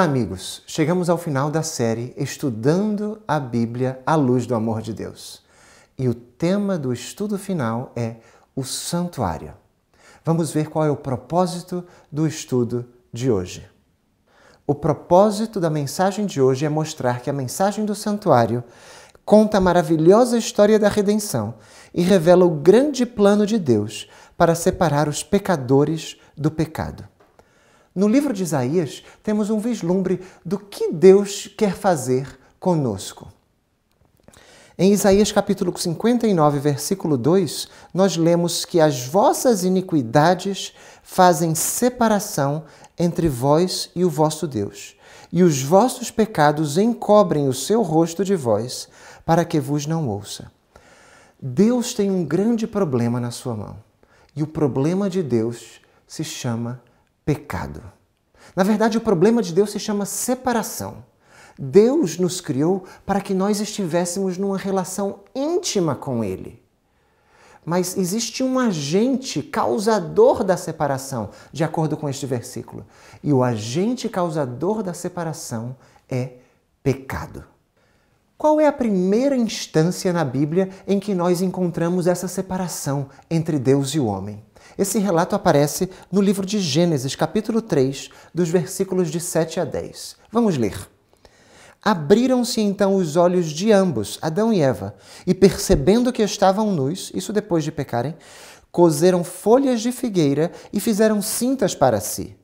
Olá, amigos! Chegamos ao final da série Estudando a Bíblia à Luz do Amor de Deus. E o tema do estudo final é o santuário. Vamos ver qual é o propósito do estudo de hoje. O propósito da mensagem de hoje é mostrar que a mensagem do santuário conta a maravilhosa história da redenção e revela o grande plano de Deus para separar os pecadores do pecado. No livro de Isaías, temos um vislumbre do que Deus quer fazer conosco. Em Isaías capítulo 59, versículo 2, nós lemos que as vossas iniquidades fazem separação entre vós e o vosso Deus, e os vossos pecados encobrem o seu rosto de vós, para que vos não ouça. Deus tem um grande problema na sua mão, e o problema de Deus se chama pecado. Na verdade, o problema de Deus se chama separação. Deus nos criou para que nós estivéssemos numa relação íntima com Ele. Mas existe um agente causador da separação, de acordo com este versículo. E o agente causador da separação é pecado. Qual é a primeira instância na Bíblia em que nós encontramos essa separação entre Deus e o homem? Esse relato aparece no livro de Gênesis, capítulo 3, dos versículos de 7 a 10. Vamos ler. Abriram-se então os olhos de ambos, Adão e Eva, e percebendo que estavam nus, isso depois de pecarem, coseram folhas de figueira e fizeram cintas para si.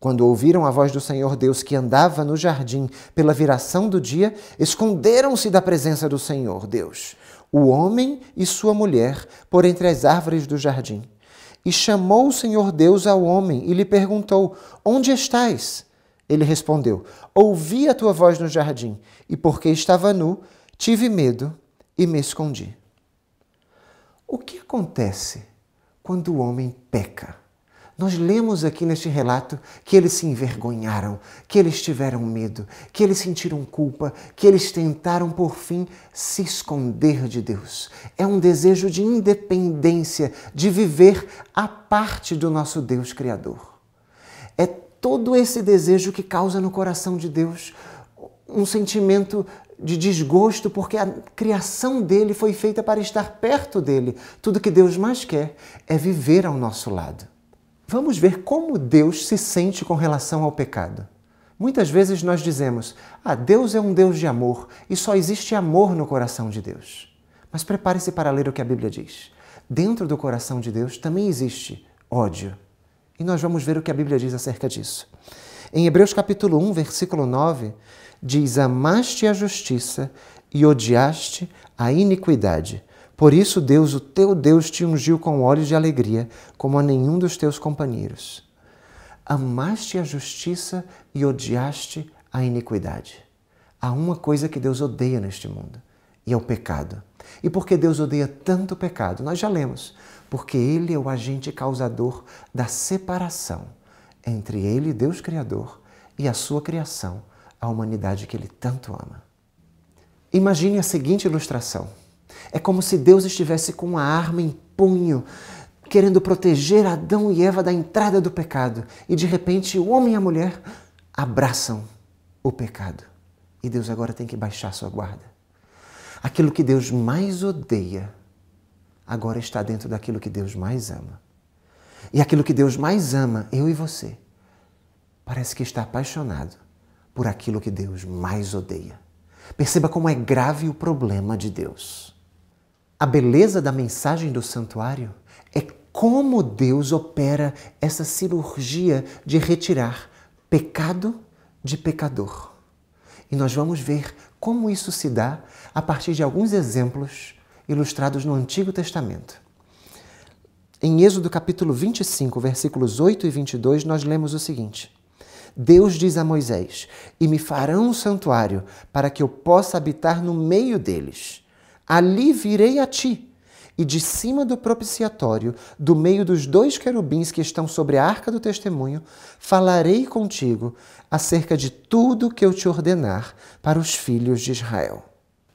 Quando ouviram a voz do Senhor Deus que andava no jardim pela viração do dia, esconderam-se da presença do Senhor Deus, o homem e sua mulher, por entre as árvores do jardim. E chamou o Senhor Deus ao homem e lhe perguntou: Onde estás? Ele respondeu: Ouvi a tua voz no jardim, e porque estava nu, tive medo e me escondi. O que acontece quando o homem peca? Nós lemos aqui neste relato que eles se envergonharam, que eles tiveram medo, que eles sentiram culpa, que eles tentaram por fim se esconder de Deus. É um desejo de independência, de viver à parte do nosso Deus Criador. É todo esse desejo que causa no coração de Deus um sentimento de desgosto porque a criação dele foi feita para estar perto dele. Tudo que Deus mais quer é viver ao nosso lado. Vamos ver como Deus se sente com relação ao pecado. Muitas vezes nós dizemos: Ah, Deus é um Deus de amor e só existe amor no coração de Deus. Mas prepare-se para ler o que a Bíblia diz. Dentro do coração de Deus também existe ódio. E nós vamos ver o que a Bíblia diz acerca disso. Em Hebreus capítulo 1, versículo 9, diz: Amaste a justiça e odiaste a iniquidade. Por isso, Deus, o teu Deus, te ungiu com olhos de alegria, como a nenhum dos teus companheiros. Amaste a justiça e odiaste a iniquidade. Há uma coisa que Deus odeia neste mundo, e é o pecado. E porque Deus odeia tanto o pecado? Nós já lemos. Porque ele é o agente causador da separação entre ele, Deus Criador, e a sua criação, a humanidade que ele tanto ama. Imagine a seguinte ilustração. É como se Deus estivesse com uma arma em punho, querendo proteger Adão e Eva da entrada do pecado. E de repente o homem e a mulher abraçam o pecado. E Deus agora tem que baixar sua guarda. Aquilo que Deus mais odeia agora está dentro daquilo que Deus mais ama. E aquilo que Deus mais ama, eu e você, parece que está apaixonado por aquilo que Deus mais odeia. Perceba como é grave o problema de Deus. A beleza da mensagem do santuário é como Deus opera essa cirurgia de retirar pecado de pecador. E nós vamos ver como isso se dá a partir de alguns exemplos ilustrados no Antigo Testamento. Em Êxodo capítulo 25, versículos 8 e 22, nós lemos o seguinte: Deus diz a Moisés: E me farão um santuário para que eu possa habitar no meio deles ali virei a ti. E de cima do propiciatório, do meio dos dois querubins que estão sobre a arca do testemunho, falarei contigo acerca de tudo que eu te ordenar para os filhos de Israel.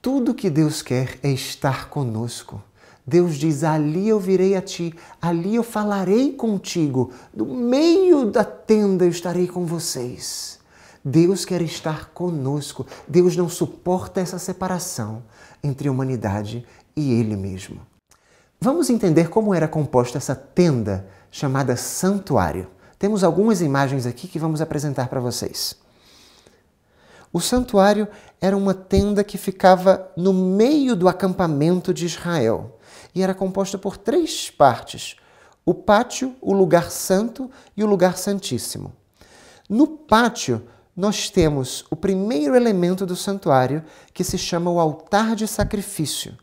Tudo que Deus quer é estar conosco. Deus diz: Ali eu virei a ti, ali eu falarei contigo, do meio da tenda eu estarei com vocês. Deus quer estar conosco, Deus não suporta essa separação entre a humanidade e ele mesmo. Vamos entender como era composta essa tenda chamada santuário. Temos algumas imagens aqui que vamos apresentar para vocês. O santuário era uma tenda que ficava no meio do acampamento de Israel e era composta por três partes: o pátio, o lugar santo e o lugar santíssimo. No pátio nós temos o primeiro elemento do santuário, que se chama o altar de sacrifício.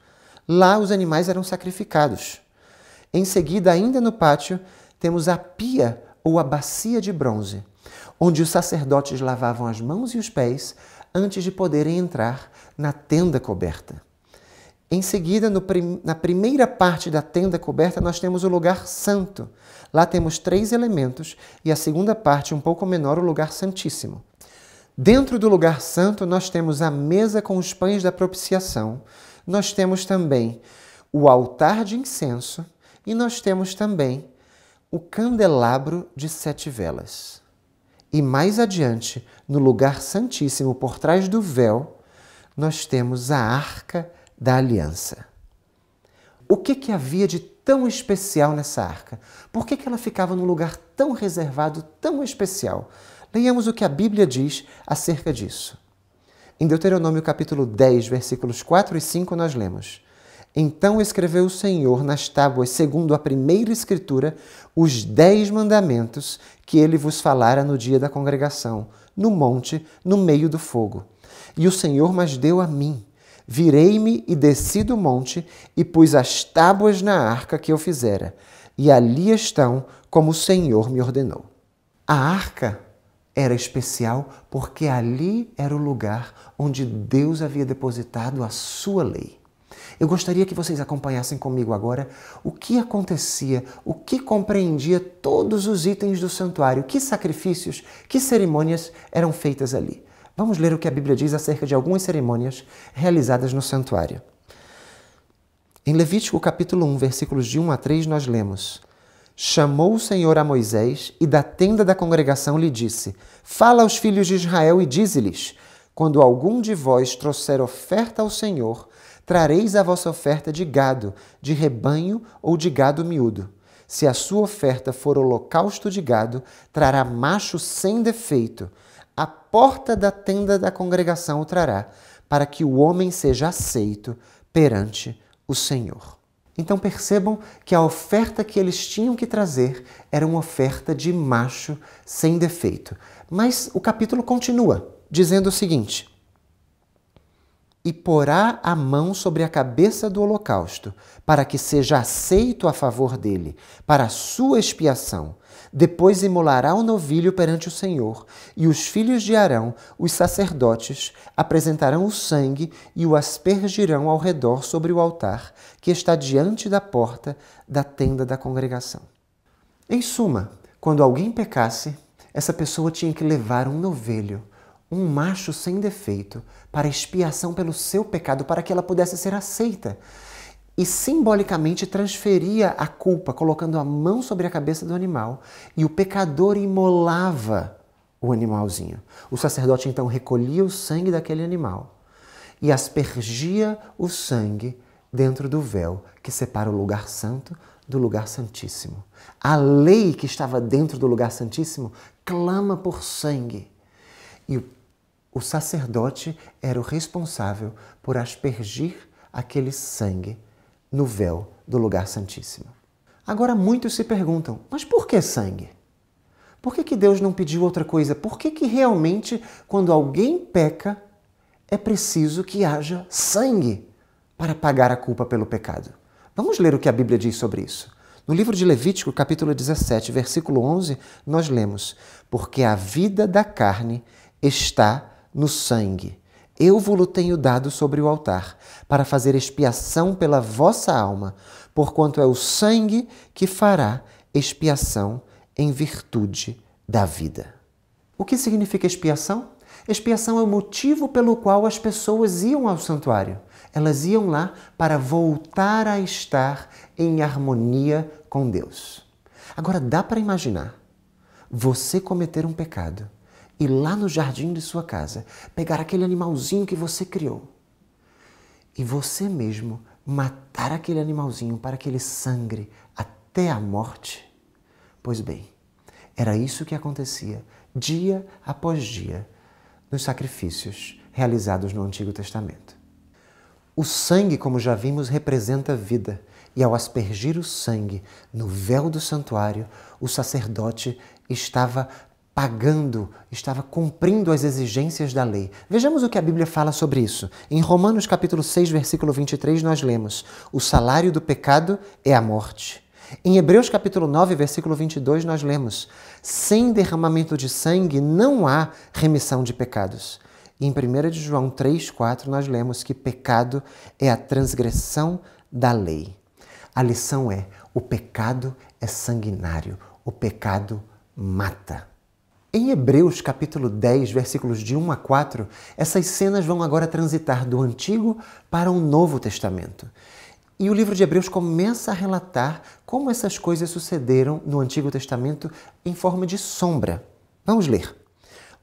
Lá os animais eram sacrificados. Em seguida, ainda no pátio, temos a pia ou a bacia de bronze, onde os sacerdotes lavavam as mãos e os pés antes de poderem entrar na tenda coberta. Em seguida, prim na primeira parte da tenda coberta, nós temos o lugar santo. Lá temos três elementos e a segunda parte, um pouco menor, o lugar santíssimo. Dentro do lugar santo, nós temos a mesa com os pães da propiciação, nós temos também o altar de incenso e nós temos também o candelabro de sete velas. E mais adiante, no lugar santíssimo, por trás do véu, nós temos a arca da aliança. O que, que havia de tão especial nessa arca? Por que, que ela ficava num lugar tão reservado, tão especial? Leiamos o que a Bíblia diz acerca disso. Em Deuteronômio capítulo 10, versículos 4 e 5, nós lemos: Então escreveu o Senhor nas tábuas, segundo a primeira escritura, os dez mandamentos que ele vos falara no dia da congregação, no monte, no meio do fogo. E o Senhor mas deu a mim. Virei-me e desci do monte e pus as tábuas na arca que eu fizera, e ali estão como o Senhor me ordenou. A arca era especial porque ali era o lugar onde Deus havia depositado a sua lei. Eu gostaria que vocês acompanhassem comigo agora o que acontecia, o que compreendia todos os itens do santuário, que sacrifícios, que cerimônias eram feitas ali. Vamos ler o que a Bíblia diz acerca de algumas cerimônias realizadas no santuário. Em Levítico capítulo 1, versículos de 1 a 3, nós lemos: chamou o Senhor a Moisés e da tenda da congregação lhe disse: Fala aos filhos de Israel e dize-lhes: Quando algum de vós trouxer oferta ao Senhor, trareis a vossa oferta de gado, de rebanho ou de gado miúdo. Se a sua oferta for holocausto de gado, trará macho sem defeito. A porta da tenda da congregação o trará, para que o homem seja aceito perante o Senhor. Então percebam que a oferta que eles tinham que trazer era uma oferta de macho sem defeito. Mas o capítulo continua dizendo o seguinte: E porá a mão sobre a cabeça do holocausto, para que seja aceito a favor dele, para a sua expiação, depois imolará o novilho perante o Senhor, e os filhos de Arão, os sacerdotes, apresentarão o sangue e o aspergirão ao redor sobre o altar, que está diante da porta da tenda da congregação. Em suma, quando alguém pecasse, essa pessoa tinha que levar um novilho, um macho sem defeito, para expiação pelo seu pecado, para que ela pudesse ser aceita e simbolicamente transferia a culpa, colocando a mão sobre a cabeça do animal, e o pecador imolava o animalzinho. O sacerdote então recolhia o sangue daquele animal e aspergia o sangue dentro do véu que separa o lugar santo do lugar santíssimo. A lei que estava dentro do lugar santíssimo clama por sangue. E o sacerdote era o responsável por aspergir aquele sangue no véu do lugar santíssimo. Agora muitos se perguntam: mas por que sangue? Por que, que Deus não pediu outra coisa? Por que, que realmente, quando alguém peca, é preciso que haja sangue para pagar a culpa pelo pecado? Vamos ler o que a Bíblia diz sobre isso. No livro de Levítico, capítulo 17, versículo 11, nós lemos: Porque a vida da carne está no sangue, eu vou vou-lo tenho dado sobre o altar, para fazer expiação pela vossa alma, porquanto é o sangue que fará expiação em virtude da vida. O que significa expiação? Expiação é o motivo pelo qual as pessoas iam ao santuário. Elas iam lá para voltar a estar em harmonia com Deus. Agora dá para imaginar você cometer um pecado e lá no jardim de sua casa pegar aquele animalzinho que você criou e você mesmo matar aquele animalzinho para que ele sangre até a morte? Pois bem, era isso que acontecia dia após dia nos sacrifícios realizados no Antigo Testamento. O sangue, como já vimos, representa vida, e ao aspergir o sangue no véu do santuário, o sacerdote estava pagando, estava cumprindo as exigências da lei. Vejamos o que a Bíblia fala sobre isso. Em Romanos capítulo 6, versículo 23, nós lemos: "O salário do pecado é a morte". Em Hebreus capítulo 9, versículo 22, nós lemos: "Sem derramamento de sangue não há remissão de pecados". E em 1 de João 3, 4, nós lemos que pecado é a transgressão da lei. A lição é: o pecado é sanguinário, o pecado mata. Em Hebreus capítulo 10, versículos de 1 a 4, essas cenas vão agora transitar do Antigo para o Novo Testamento. E o livro de Hebreus começa a relatar como essas coisas sucederam no Antigo Testamento em forma de sombra. Vamos ler.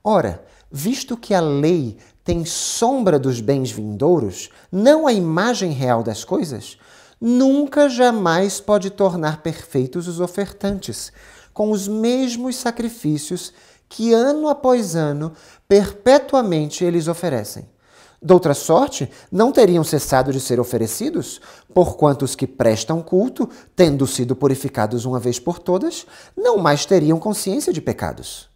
Ora, visto que a lei tem sombra dos bens vindouros, não a imagem real das coisas, nunca jamais pode tornar perfeitos os ofertantes, com os mesmos sacrifícios que ano após ano, perpetuamente eles oferecem. Doutra sorte, não teriam cessado de ser oferecidos, porquanto os que prestam culto, tendo sido purificados uma vez por todas, não mais teriam consciência de pecados.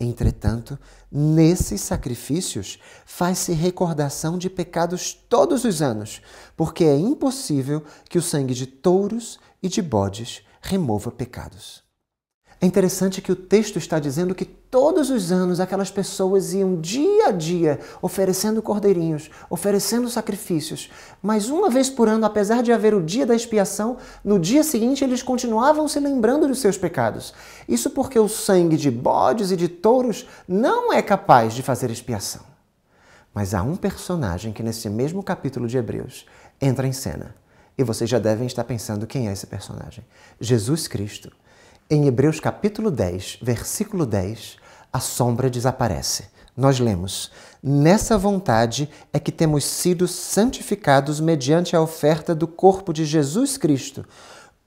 Entretanto, nesses sacrifícios faz-se recordação de pecados todos os anos, porque é impossível que o sangue de touros e de bodes remova pecados. É interessante que o texto está dizendo que todos os anos aquelas pessoas iam dia a dia oferecendo cordeirinhos, oferecendo sacrifícios, mas uma vez por ano, apesar de haver o dia da expiação, no dia seguinte eles continuavam se lembrando dos seus pecados. Isso porque o sangue de bodes e de touros não é capaz de fazer expiação. Mas há um personagem que nesse mesmo capítulo de Hebreus entra em cena. E vocês já devem estar pensando quem é esse personagem: Jesus Cristo em Hebreus capítulo 10, versículo 10, a sombra desaparece. Nós lemos: Nessa vontade é que temos sido santificados mediante a oferta do corpo de Jesus Cristo,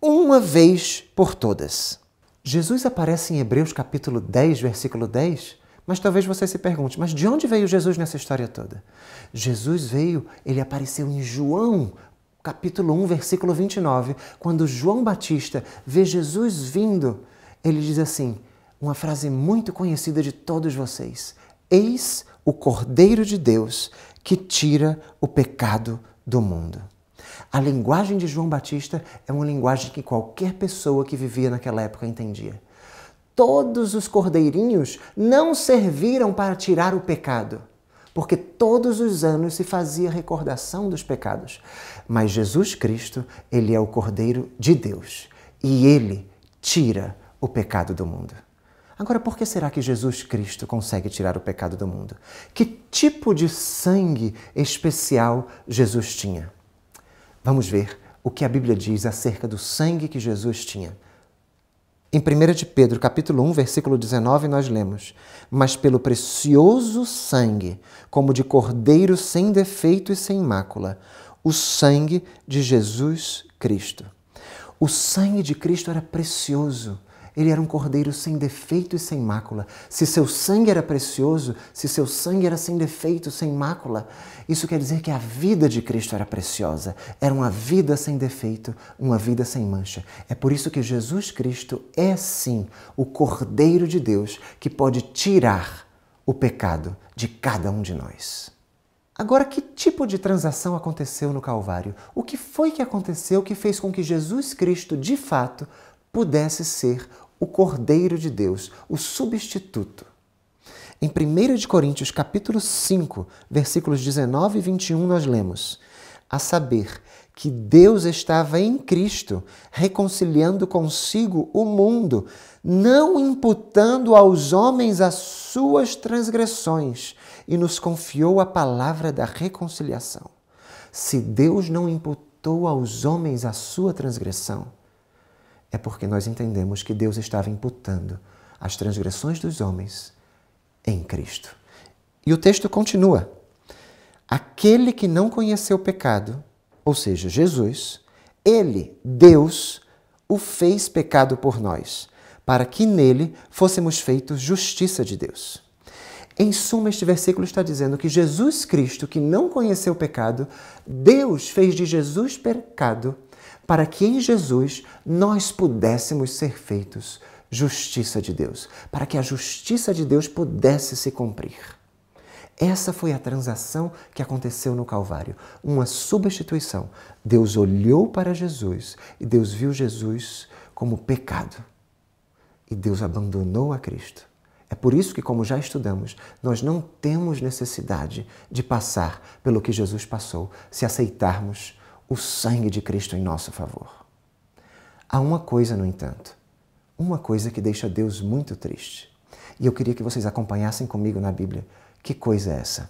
uma vez por todas. Jesus aparece em Hebreus capítulo 10, versículo 10, mas talvez você se pergunte, mas de onde veio Jesus nessa história toda? Jesus veio, ele apareceu em João, capítulo 1, versículo 29, quando João Batista vê Jesus vindo, ele diz assim: uma frase muito conhecida de todos vocês: Eis o Cordeiro de Deus que tira o pecado do mundo. A linguagem de João Batista é uma linguagem que qualquer pessoa que vivia naquela época entendia. Todos os cordeirinhos não serviram para tirar o pecado, porque todos os anos se fazia recordação dos pecados. Mas Jesus Cristo, ele é o Cordeiro de Deus e ele tira o pecado do mundo. Agora, por que será que Jesus Cristo consegue tirar o pecado do mundo? Que tipo de sangue especial Jesus tinha? Vamos ver o que a Bíblia diz acerca do sangue que Jesus tinha. Em 1 de Pedro, capítulo 1, versículo 19, nós lemos: "Mas pelo precioso sangue, como de cordeiro sem defeito e sem mácula, o sangue de Jesus Cristo." O sangue de Cristo era precioso ele era um cordeiro sem defeito e sem mácula. Se seu sangue era precioso, se seu sangue era sem defeito, sem mácula, isso quer dizer que a vida de Cristo era preciosa. Era uma vida sem defeito, uma vida sem mancha. É por isso que Jesus Cristo é sim o cordeiro de Deus que pode tirar o pecado de cada um de nós. Agora, que tipo de transação aconteceu no Calvário? O que foi que aconteceu que fez com que Jesus Cristo, de fato, pudesse ser o Cordeiro de Deus, o substituto. Em 1 de Coríntios, capítulo 5, versículos 19 e 21, nós lemos: a saber que Deus estava em Cristo, reconciliando consigo o mundo, não imputando aos homens as suas transgressões, e nos confiou a palavra da reconciliação. Se Deus não imputou aos homens a sua transgressão, é porque nós entendemos que Deus estava imputando as transgressões dos homens em Cristo. E o texto continua: Aquele que não conheceu pecado, ou seja, Jesus, ele, Deus, o fez pecado por nós, para que nele fôssemos feitos justiça de Deus. Em suma, este versículo está dizendo que Jesus Cristo, que não conheceu pecado, Deus fez de Jesus pecado para que em Jesus nós pudéssemos ser feitos justiça de Deus, para que a justiça de Deus pudesse se cumprir. Essa foi a transação que aconteceu no Calvário, uma substituição. Deus olhou para Jesus e Deus viu Jesus como pecado. E Deus abandonou a Cristo. É por isso que, como já estudamos, nós não temos necessidade de passar pelo que Jesus passou se aceitarmos o sangue de Cristo em nosso favor. Há uma coisa, no entanto, uma coisa que deixa Deus muito triste. E eu queria que vocês acompanhassem comigo na Bíblia. Que coisa é essa?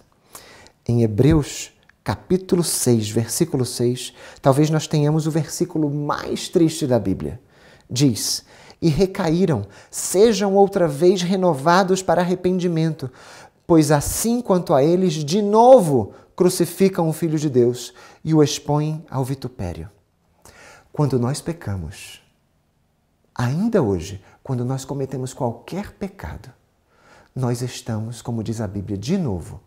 Em Hebreus, capítulo 6, versículo 6, talvez nós tenhamos o versículo mais triste da Bíblia. Diz: E recaíram, sejam outra vez renovados para arrependimento, pois assim quanto a eles, de novo crucificam o Filho de Deus e o expõem ao vitupério. Quando nós pecamos, ainda hoje, quando nós cometemos qualquer pecado, nós estamos, como diz a Bíblia de novo,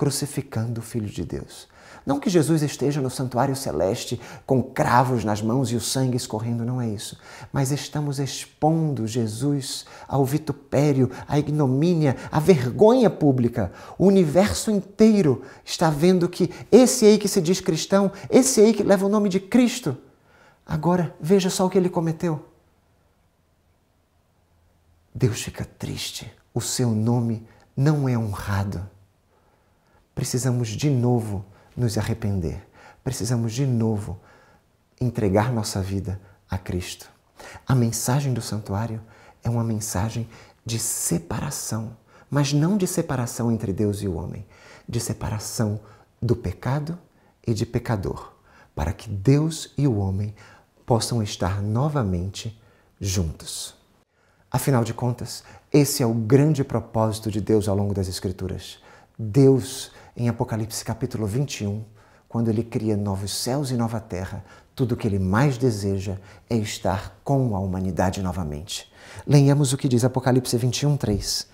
crucificando o Filho de Deus. Não que Jesus esteja no santuário celeste com cravos nas mãos e o sangue escorrendo, não é isso. Mas estamos expondo Jesus ao vitupério, à ignomínia, à vergonha pública. O universo inteiro está vendo que esse aí que se diz cristão, esse aí que leva o nome de Cristo, agora veja só o que ele cometeu. Deus fica triste, o seu nome não é honrado precisamos de novo nos arrepender, precisamos de novo entregar nossa vida a Cristo. A mensagem do santuário é uma mensagem de separação, mas não de separação entre Deus e o homem, de separação do pecado e de pecador, para que Deus e o homem possam estar novamente juntos. Afinal de contas, esse é o grande propósito de Deus ao longo das Escrituras. Deus em Apocalipse capítulo 21, quando ele cria novos céus e nova terra, tudo o que ele mais deseja é estar com a humanidade novamente. Lenhamos o que diz Apocalipse 21, 3.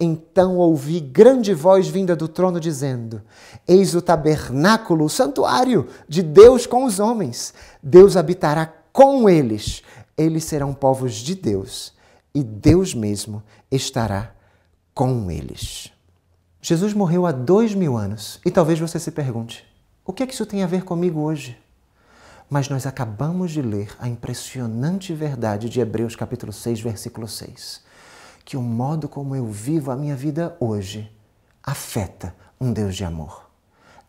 Então ouvi grande voz vinda do trono dizendo: Eis o tabernáculo, o santuário de Deus com os homens. Deus habitará com eles. Eles serão povos de Deus, e Deus mesmo estará com eles. Jesus morreu há dois mil anos e talvez você se pergunte: o que é que isso tem a ver comigo hoje? Mas nós acabamos de ler a impressionante verdade de Hebreus capítulo 6, versículo 6, que o modo como eu vivo a minha vida hoje afeta um Deus de amor.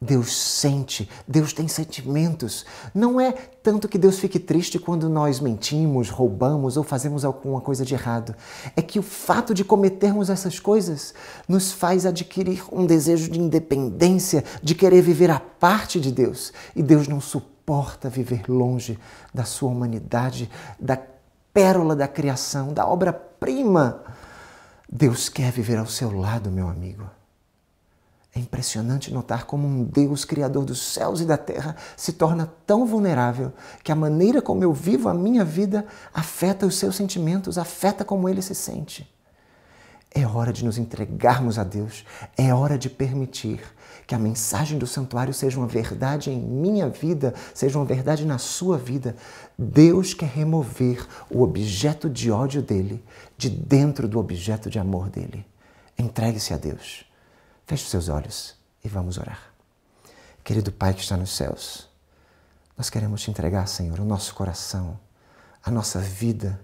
Deus sente, Deus tem sentimentos. Não é tanto que Deus fique triste quando nós mentimos, roubamos ou fazemos alguma coisa de errado. É que o fato de cometermos essas coisas nos faz adquirir um desejo de independência, de querer viver à parte de Deus. E Deus não suporta viver longe da sua humanidade, da pérola da criação, da obra-prima. Deus quer viver ao seu lado, meu amigo. É impressionante notar como um Deus criador dos céus e da terra se torna tão vulnerável que a maneira como eu vivo a minha vida afeta os seus sentimentos, afeta como ele se sente. É hora de nos entregarmos a Deus, é hora de permitir que a mensagem do santuário seja uma verdade em minha vida, seja uma verdade na sua vida. Deus quer remover o objeto de ódio dele de dentro do objeto de amor dele. Entregue-se a Deus. Feche seus olhos e vamos orar. Querido Pai que está nos céus, nós queremos te entregar, Senhor, o nosso coração, a nossa vida.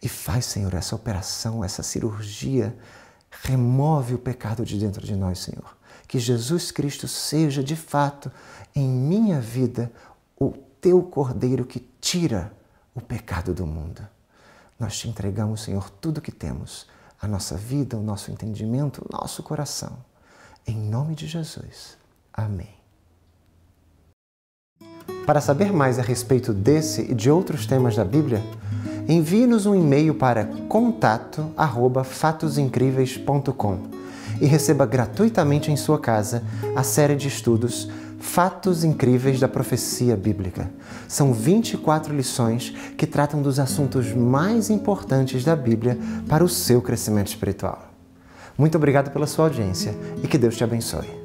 E faz, Senhor, essa operação, essa cirurgia. Remove o pecado de dentro de nós, Senhor. Que Jesus Cristo seja, de fato, em minha vida, o teu cordeiro que tira o pecado do mundo. Nós te entregamos, Senhor, tudo que temos a nossa vida, o nosso entendimento, o nosso coração. Em nome de Jesus. Amém. Para saber mais a respeito desse e de outros temas da Bíblia, envie-nos um e-mail para contato@fatosincríveis.com e receba gratuitamente em sua casa a série de estudos Fatos incríveis da profecia bíblica. São 24 lições que tratam dos assuntos mais importantes da Bíblia para o seu crescimento espiritual. Muito obrigado pela sua audiência e que Deus te abençoe.